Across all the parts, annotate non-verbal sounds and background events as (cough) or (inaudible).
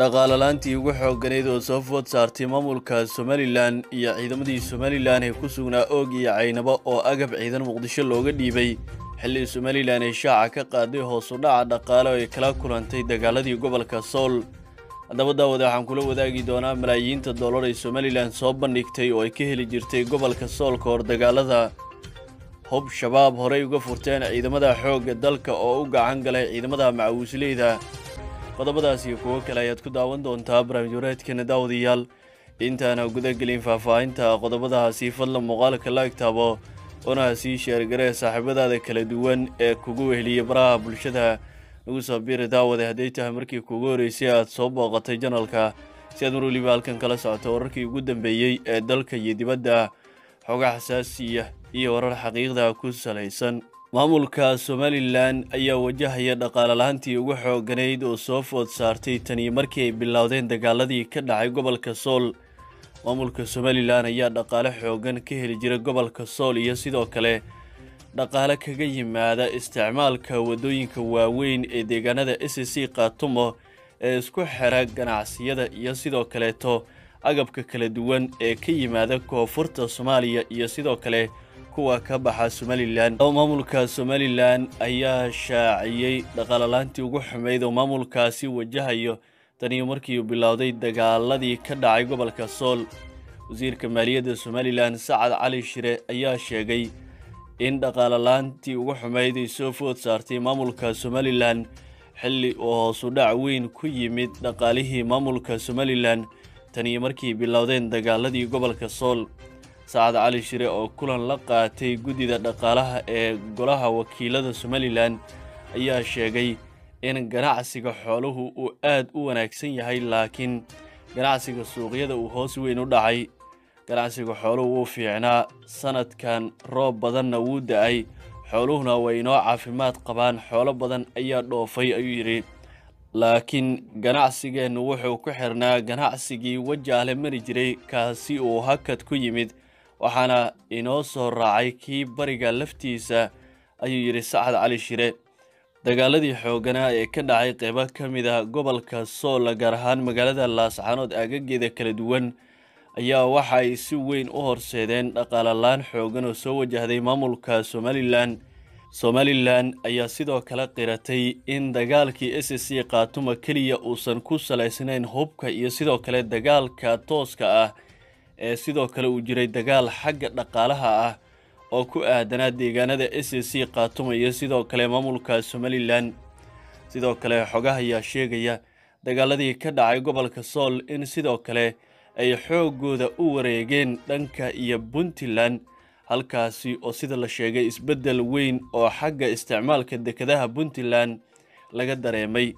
dhaqaalalaantii ugu xoogganayd oo soo food saartay maamulka somalilan iyo ciidamadii somalilan ee ku sugnaa oog iyo caynabo oo agab ciidan muqdisho looga dhiibay xilli somalilan ay shaaca ka qaaday hoosu dhaca dhaqaale oo ay kala kulantay dagaaladii gobolka sool haddaba daawada waxaan kula wadaagi doonaa malaayiinta dollar ay somalilan soo bandhigtay oo ay ka heli jirtay gobolka sool ka hor dagaalada hub shabaab horey uga furteen ciidamada xoogga dalka oo u gacan galay ciidamada macawiisleyda qodobadaas iyo kuwo kale ayaad ku daawan doontaa barnaamijwareedkeena daawadayaal intaana gudagelin faahfaahinta qodobadaasi fadlan muuqaalka la egtaabo oona sii sheergaree saaxiibadaada kala duwan ee kugu weheliya baraha bulshada nagu soo biiri daawade hadday tahay markii kuugu horeysay aad soo booqatay janalka si aad mar weliba halkan kala socoto wararkii ugu dambeeyey ee dalka iyo dibadda xoga xasaasiya iyo warar xaqiiqda ku salaysan maamulka somalilan ayaa wajahaya dhaqaale la ugu xooganayd oo soo food saartay tani markii ay bilowdeen dagaaladii ka dhacay gobolka sool maamulka somalilan ayaa dhaqaale xoogan ka heli jira gobolka sool iyo sidoo kale dhaqaale kaga yimaada isticmaalka waddooyinka waaweyn ee deegaanada s c kaatumo ee isku xira ganacsiyada iyo sidoo kaleeto agabka kala duwan ee ka yimaada koonfurta soomaaliya iyo sidoo kale kuwa ka baxa somalilan oo maamulka somalilan ayaa shaaciyey dhaqaalalaantii ugu xumayd oo maamulkaasi wajahayo taniyo markii uu bilowday dagaaladii ka dhacay gobolka sool wasiirka maaliyadda somalilan sacad cali shire ayaa sheegay in dhaqaalalaantii ugu xumayd ay soo food saartay maamulka somalilan xilli uu hoosudhac weyn ku yimid dhaqaalihii maamulka somalilan taniyo markii bilowdeen dagaaladii gobolka sool sacad cali shire oo kulan la qaatay guddida dhaqaalaha ee golaha wakiilada somalilan ayaa sheegay in ganacsiga xooluhu uu aad u wanaagsan yahay laakiin ganacsiga suuqyada uu hoos weyn u dhacay ganacsiga xooluhu wuu fiicnaa sannadkan roob badanna wuu da'ay xooluhuna inoo caafimaad qabaan xoolo badan ayaa dhoofay ayuu yidhi laakiin ganacsigeennu wuxuu ku xirnaa ganacsigii wajaale mari jiray kaasi uu hakad ku yimid waxaana inoo soo raacay kii bariga laftiisa ayuu yidhi sacad cali shire dagaaladii xooggana ee ka dhacay qeybo ka mid a ah gobolka soola gaar ahaan magaalada laascaanood aagageeda kala duwan ayaa waxa ay si weyn u horseedeen dhaqaalalaan xoogan oo soo wajahday maamulka somalilan somalilan ayaa sidoo kale qiratay in dagaalkii s c qaatuma keliya uusan ku salaysnayn hubka iyo sidoo kale dagaalka tooska ah ee sidoo kale uu jiray dagaal xagga dhaqaalaha ah oo ku aadanaa deegaanada s c qaatumaya sidoo kale maamulka somalilan sidoo kale xogaha ayaa sheegaya dagaaladii ka dhacay gobolka sool in sidoo kale ay xooggooda u wareegeen dhanka iyo puntland halkaasi oo sida la sheegay isbeddel weyn oo xagga isticmaalka dekedaha puntland laga dareemay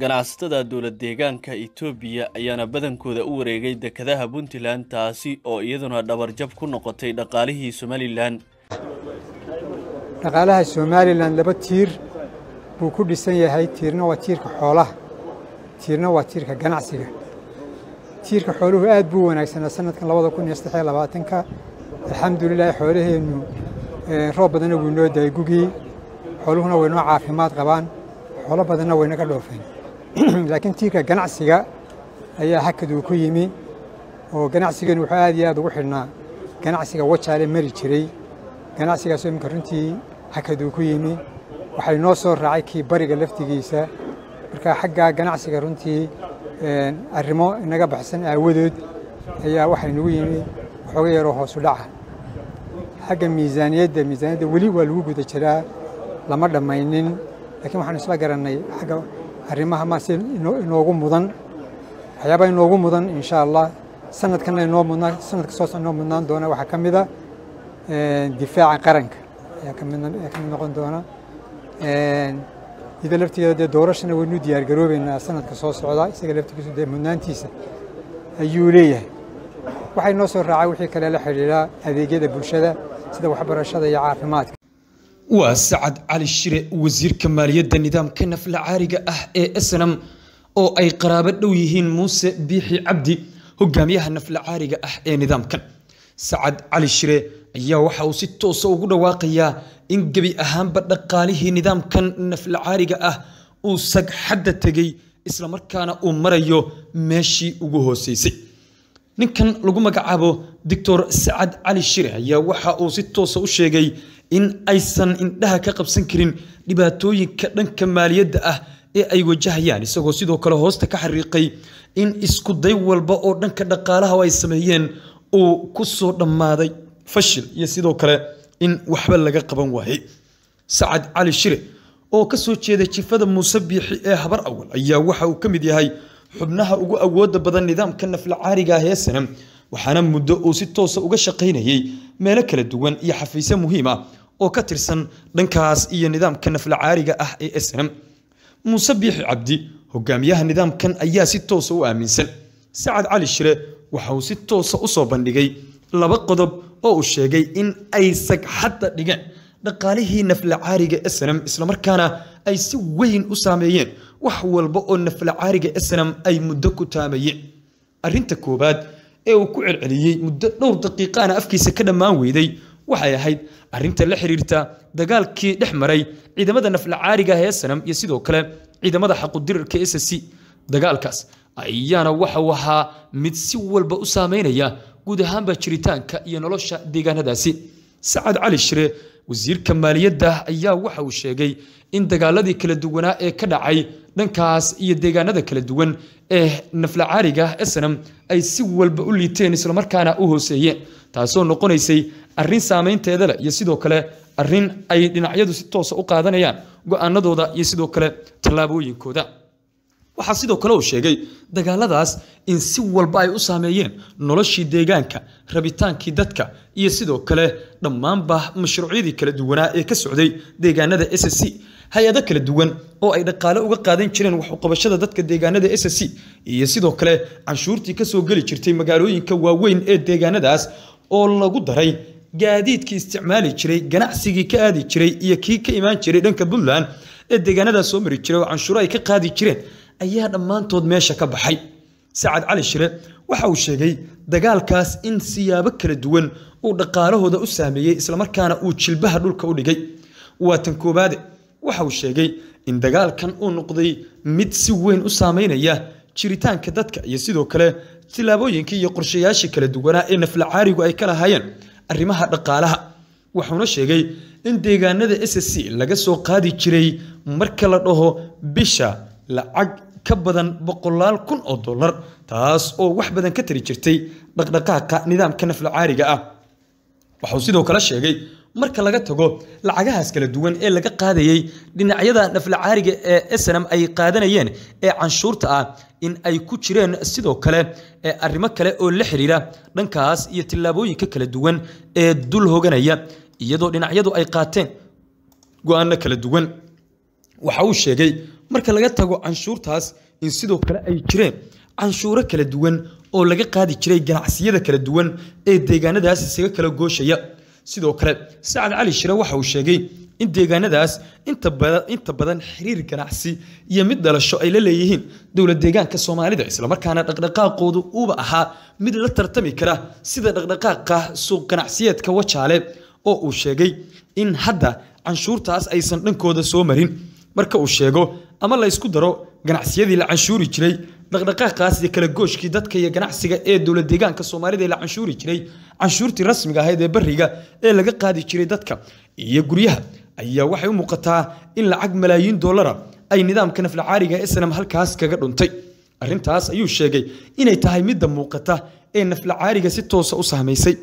ganacsatada dowlad deegaanka etoobiya ayaana badankooda u wareegay dekedaha puntland taasi oo iyaduna dhabarjab ku noqotay dhaqaalihii somalilan dhaqaalaha somalilan laba tiir buu ku dhisan yahay tiirna waa tiirka xoolaha tiirna waa tiirka ganacsiga tiirka xooluhu aad buu wanaagsanaa sanadkan labada kun iyo saddex iyo labaatanka alxamdulilaah xoolaheennu roob badanna wuu noo daayay gugii xooluhuna waynoo caafimaad qabaan xoolo badanna waynaga dhoofeen (clears throat) laakiin tiirka ganacsiga ayaa hakadu ku yimi oo ganacsigan wuxuu aad iyo aad ugu xidhnaa ganacsiga wajaale mari jiray ganacsigaasoo iminka runtii hakaduu ku yimi waxay noo soo raacay kii bariga laftigiisa marka xaggaa ganacsiga runtii arrimo inaga baxsan aawadood ayaa waxaynugu yimi waxooga yaroo hoosu dhaca xagga miisaaniyadda miisaaniyadda weli waa lagu guda jiraa lama dhammaynin laakiin waxaanu isla garannay agga arrimaha maase inoogu mudan waxyaabaa inoogu mudan insha allah sanadkana inoo mudnaa sanadka soos inoo mudnaan doona waxaa ka mida difaaca qaranka ayaa kamid mid noqon doona ida lafteeda dee doorashana waynu diyaar garoobeynaa sanadka soo socda isaga laftigiisu dee mudnaantiisa ayuu leeyahay waxaa inoo soo raacay wixii kale la xidhiidhaa adeegyada bulshada sida waxbarashada iyo caafimaadka waa sacad cali shire wasiirka maaliyadda nidaamka nafla caariga ah ee snam oo ay qaraabo dhow yihiin muuse biixi cabdi hogaamiyaha nafla caariga ah ee nidaamkan sacad cali shire ayaa waxa uu si toosa ah ugu dhawaaqayaa in gebi ahaanba dhaqaalihii nidaamkan nafla caariga ah uu sagxadda tegey markaana uu marayo meeshii ugu hooseysay ninkan lagu magacaabo doctor sacad cali shire ayaa waxa uu si toosa ah u sheegay in aysan indhaha ka qabsan karin dhibaatooyinka dhanka maaliyadda ah ee ay wajahayaan isagoo sidoo kale hoosta ka xariiqay in iskuday walba oo dhanka dhaqaalaha ay sameeyeen uu ku soo dhammaaday fashil iyo sidoo kale in waxba laga qaban waayey sacad cali shire oo ka soo jeeda jifada muuse biixi ee habar awal ayaa waxa uu ka mid yahay xubnaha ugu awoodda badan nidaamka naflacaariga ah ee sanam waxaana muddo uu si toosa uga shaqaynayey meelo kala duwan iyo xafiisyo muhiim ah oo ka tirsan dhankaas iyo nidaamka naflacaariga ah ee snm muuse biixi cabdi hogaamiyaha nidaamkan ayaa si toosa ah u aaminsan sacad cali shire waxa uu si toosa ah usoo bandhigay laba qodob oo uu sheegay in ay sagxadda dhigeen dhaqaalihii nafla caariga snm islamarkaana ay si weyn u saameeyeen wax walba oo nafla caariga snm ay muddo ku taamayeen arinta koowaad ee uu ku celceliyey muddo dhowr daqiiqaana afkiisa ka dhammaan weyday waxay ahayd arinta la xiriirta dagaalkii dhex maray ciidamada naflacaariga ee sanam iyo sidoo kale ciidamada xaqudirirka s c dagaalkaas ayaana waxa ahaa mid si walba u saameynaya guud ahaanba jiritaanka iyo nolosha deegaanadaasi sacad cali shire wasiirka maaliyadda ayaa waxa uu sheegay in dagaaladii kala duwanaa ee ka dhacay dhankaas iyo deegaanada kala duwan ee naflacaariga snam ay si walba u liiteen islamarkaana u hooseeyeen taasoo noqonaysay arrin saameynteeda leh iyo sidoo kale arrin ay dhinacyadu si toosa ah u qaadanayaan go-aanadooda iyo sidoo kale tallaabooyinkooda waxaa sidoo kale uu sheegay dagaaladaas in si walba ay u saameeyeen noloshii deegaanka rabitaankii dadka iyo sidoo kale dhammaanba mashruucyadii kala duwanaa ee ka socday deegaanada s c hay-ado kala duwan oo ay dhaqaale uga qaadan jireen waxuqabashada dadka deegaanada s c iyo sidoo kale canshuurtii kasoo geli jirtay magaalooyinka waaweyn ee deegaanadaas oo lagu daray gaadiidkii isticmaali jiray ganacsigii ka aadi jiray iyo kii ka imaan jiray dhanka puntland ee deegaanadaas soo mari jiray oo canshuuro ay ka qaadi jireen ayaa dhammaantood meesha ka baxay sacad cali shire waxa uu sheegay dagaalkaas in siyaabo kala duwan uu dhaqaalahooda u saameeyey islamarkaana uu jilbaha dhulka u dhigay waa tan koobaade waxa uu sheegay in dagaalkan uu noqday mid si weyn u saameynaya jiritaanka dadka iyo sidoo kale tillaabooyinkii iyo qorshayaashii kala duwanaa ee naflacaarigu ay ka lahaayeen arrimaha dhaqaalaha wuxuuna sheegay in deegaanada s c laga soo qaadi jiray marka la dhaho bisha lacag ka badan boqolaal kun oo dollar taas oo wax badan ka tari jirtay dhaqdhaqaaqa nidaamka nafla caariga ah waxauu sidoo kale sheegay marka laga tago lacagahaas kala duwan ee laga qaadayey dhinacyada nafla caariga ee snam ay qaadanayeen ee canshuurta ah in ay ku jireen sidoo kale ee arrimo kale oo la xidhiira dhankaas iyo tillaabooyinka kala duwan ee dul hoganaya iyadoo dhinacyadu ay qaateen go-aano kala duwan waxa uu sheegay marka laga tago canshuurtaas in sidoo kale ay jireen canshuuro kala duwan oo laga qaadi jiray ganacsiyada kala duwan ee deegaanadaas isaga kala gooshaya sidoo kale sacad cali shire waxa uu sheegay in deegaanadaas inta badan xiriir ganacsi iyo mid dhalasho ay la leeyihiin dowla deegaanka soomaalida islamarkaana dhaqdhaqaaqoodu uuba ahaa mid la tartami kara sida dhaqdhaqaaqa suuq ganacsiyeedka wajaale oo uu sheegay in hadda canshuurtaas aysan dhankooda soo marin marka uu sheego ama la isku daro ganacsiyadii la canshuuri jiray dhaqdhaqaaqaas iyo kala gooshkii dadka iyo ganacsiga ee dowlad deegaanka soomaalida la canshuuri jiray canshuurtii rasmiga ahayd ee bariga ee laga qaadi jiray dadka iyo guryaha ayaa waxay u muuqataa in lacag malaayiin doolara ay nidaamka naflacaariga ee snam halkaas kaga dhuntay arrintaas ayuu sheegay inay tahay midda muuqata ee naflacaariga si toosa u sahmaysay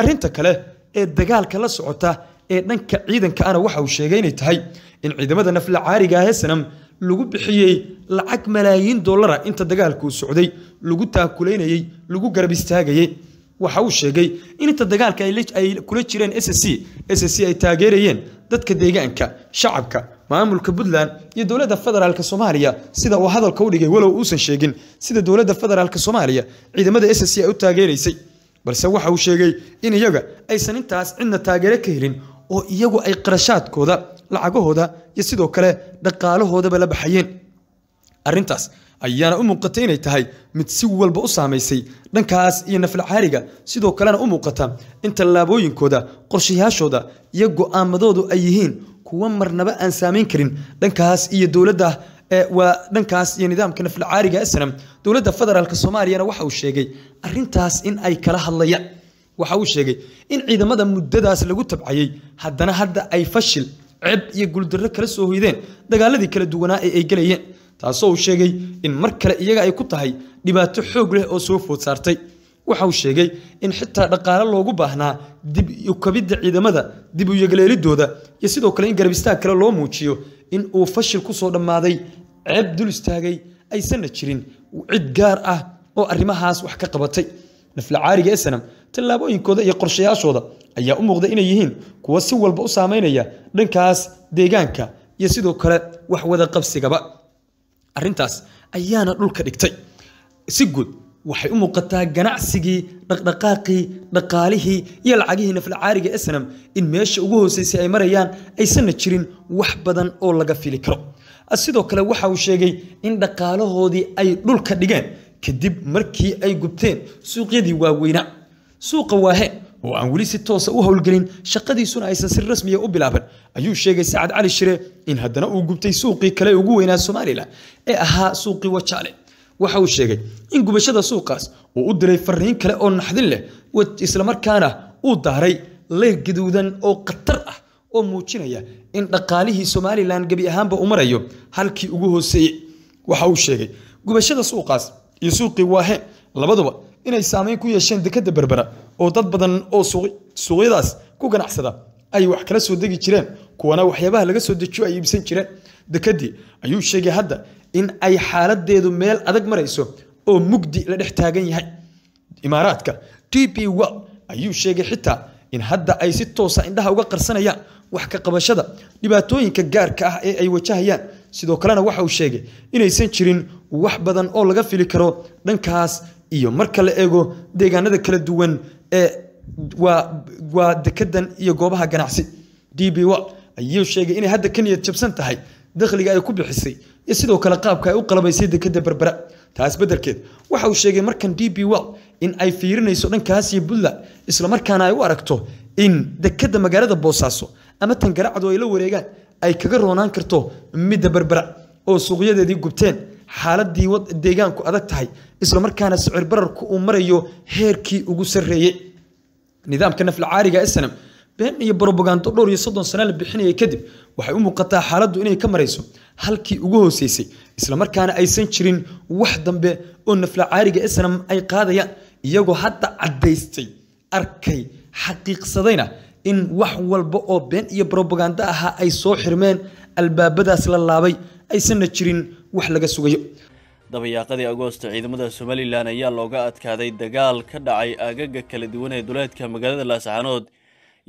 arrinta kale ee dagaalka la socota ee dhanka ciidanka ana waxa uu sheegay inay tahay in ciidamada naflacaariga ah ee snam lagu bixiyey lacag malaayiin dollara inta dagaalkuu socday lagu taakulaynayey lagu garab istaagayey waxa uu sheegay inta dagaalka ay kula jireen s c s c ay taageerayeen dadka deegaanka shacabka maamulka puntland iyo dowladda federaalk soomaaliya sida uu hadalka u dhigay walow uusan sheegin sida dowladda federaalk soomaaliya ciidamada s c ay u taageeraysay balse waxa uu sheegay in iyaga aysan intaas cidna taageero ka helin oo iyagu ay qarashaadkooda lacagahooda iyo sidoo kale dhaqaalahoodaba la baxayeen arintaas ayaana u muuqata inay tahay mid si walba u saamaysay dhankaas iyo naflacaariga sidoo kalena u muuqata in tallaabooyinkooda qorshayaashooda iyo go'aamadoodu ay yihiin kuwa marnaba aan saamayn karin dhankaas iyo dowladda waa dhankaas iyo nidaamka naflacaariga islam dowladda federaalk soomaaliyana waxa uu sheegay arintaas in ay kala hadlayaan waxa uu sheegay in ciidamada muddadaas lagu tabcayay haddana hadda ay fashil ceeb iyo guuldarro kala soo hoydeen dagaaladii kala duwanaa ee ay gelayeen taasoo uu sheegay in mar kale iyaga ay ku tahay dhibaato xoog leh oo soo food saartay waxa uu sheegay in xitaa dhaqaale loogu baahnaa dib u kabidda ciidamada dib u yegaleelidooda iyo sidoo kale in garabistaan kale loo muujiyo in uu fashil ku soo dhammaaday ceeb dul istaagay aysanna jirin cid gaar ah oo arrimahaas wax ka qabatay nafla caariga tallaabooyinkooda iyo qorshayaashooda ayaa u muuqda inay yihiin kuwo si walba u saameynaya dhankaas deegaanka iyo sidoo kale wax wada qabsigaba arrintaas ayaana dhulka dhigtay si guud waxay u muuqataa ganacsigii dhaqdhaqaaqii dhaqaalihii iyo lacagihii naflacaariga esnam in meesha ugu hooseysay ay marayaan aysanna jirin wax badan oo laga fili karo sidoo kale waxa uu sheegay in dhaqaalahoodii ay dhulka dhigeen kadib markii ay gubteen suuqyadii waaweynaa suuqa waahe oo aan weli si toosa ah u howlgelin shaqadiisuna aysan si rasmiya ah u bilaaban ayuu sheegay sacad cali shire in haddana uu gubtay suuqii kale ugu weynaa somalilan ee ahaa suuqii wajaale waxa uu sheegay in gubashada suuqaas uu u diray fariin kale oo naxdin leh islamarkaana uu daaray leyr gaduudan oo khatar ah oo muujinaya in dhaqaalihii somalilan gebi ahaanba u marayo halkii ugu hooseeyey waxa uu sheegay gubashada suuqaas iyo suuqii waahe labaduba inay saamayn ku yeesheen dekada berbera oo dad badan oo suuqyadaas ku ganacsada ay wax kala soo degi jireen kuwana waxyaabaha laga soo dejiyo ay iibsan jireen dekadii ayuu sheegay hadda in ay xaaladeedu meel adag marayso oo mugdi la dhex taagan yahay imaaraadka t p wa ayuu sheegay xitaa in hadda ay si toosa indhaha uga qarsanayaan wax ka qabashada dhibaatooyinka gaarka ah ee ay wajahayaan sidoo kalena waxa uu sheegay inaysan jirin wax badan oo laga fili karo dhankaas iyo marka la eego deegaanada kala duwan ee waa dekedan iyo goobaha ganacsi d b wa ayuu sheegay inay hadda ka niyad jabsan tahay dakhliga ay ku bixisay iyo sidoo kale qaabka ay u qalabaysay dekeda berbera taas beddelkeed waxa uu sheegay markan d b wa in ay fiirinayso dhankaas iyo puntland islamarkaana ay u aragto in dekeda magaalada boosaaso ama tangaracdu ay la wareegaan ay kaga roonaan karto midda berbera oo suuqyadeedii gubteen xaaladii deegaanku adag tahay isla markaana sicir bararku uu marayo heerkii ugu sarreeyey nidaamka nafla caariga been iyo brobagando dhowr iyo soddon sana la bixinaya kadib waxay u muuqataa xaaladdu inay ka marayso halkii ugu hooseysay islamarkaana aysan jirin wax dambe oo nafla caariga ay qaadayaan iyagoo hadda caddaystay arkay xaqiiqsadayna in wax walba oo been iyo brobagando ahaa ay soo xirmeen albaabadaas la laabay aysanna jirin wax laga sugayo dabayaaqadii agoosta ciidamada somalilan ayaa looga adkaaday dagaal ka dhacay aagaga kala duwan ee duleedka magaalada laascanood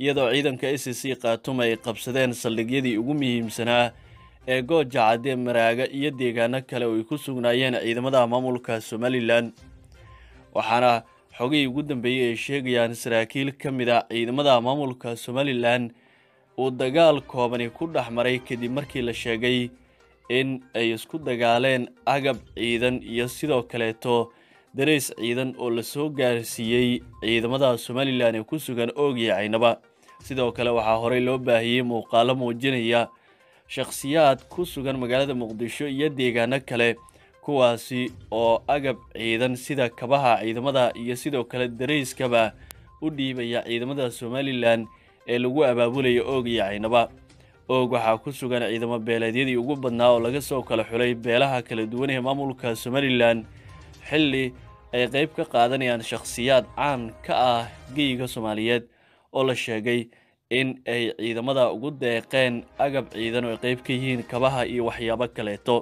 iyadoo ciidanka a c c kaatum ay qabsadeen saldhigyadii ugu muhiimsanaa ee goojacade maraaga iyo deegaano kale oo ay ku sugnaayeen ciidamada maamulka somalilan waxaana xogihii ugu dambeeyey ay sheegayaan saraakiil ka mid a ah ciidamada maamulka somalilan uu dagaal koobani ku dhex maray kadib markii la sheegay in ay isku dagaaleen agab ciidan iyo sidoo kaleeto dareys ciidan oo lasoo gaarsiiyey ciidamada somalilan ee ku sugan oogyacaynaba sidoo kale waxaa horey loo baahiyey muuqaalo muujinaya shakhsiyaad ku sugan magaalada muqdisho iyo deegaano kale kuwaasi oo agab ciidan sida kabaha ciidamada iyo sidoo kale darayskaba u dhiibaya ciidamada somalilan ee lagu abaabulaya oogyacaynaba oog waxaa ku sugan ciidamo beeleedyadii ugu badnaa oo laga soo kala xulay beelaha kala duwan ee maamulka somalilan xilli ay qayb ka qaadanayaan shakhsiyaad caan ka ah geyiga soomaaliyeed oo la sheegay in ay ciidamada ugu deeqeen agab ciidan oo ay qayb ka yihiin kabaha iyo waxyaabo kaleeto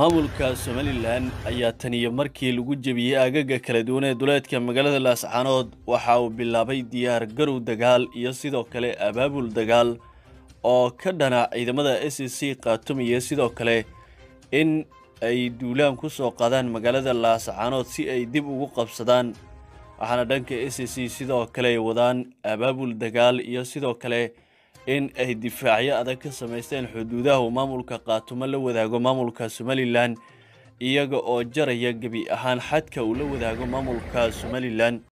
maamulka somalilan ayaa taniyo markii lagu jebiyey aagaga kala duwan ee duleedka magaalada laascaanood waxa uu bilaabay diyaar garow dagaal iyo sidoo kale abaabul dagaal oo ka dhana ciidamada s e c khaatumiya sidoo kale in ay duulaan ku soo qaadaan magaalada laascaanood si ay dib ugu qabsadaan waxaana dhanka s e c sidoo kale wadaan abaabul dagaal iyo sidoo kale in ay difaacyo adag ka samaysteen xuduudaha maamulka kaatumo la wadaago maamulka somalilan iyaga oo jaraya gebi ahaan xadka uu la wadaago maamulka somalilan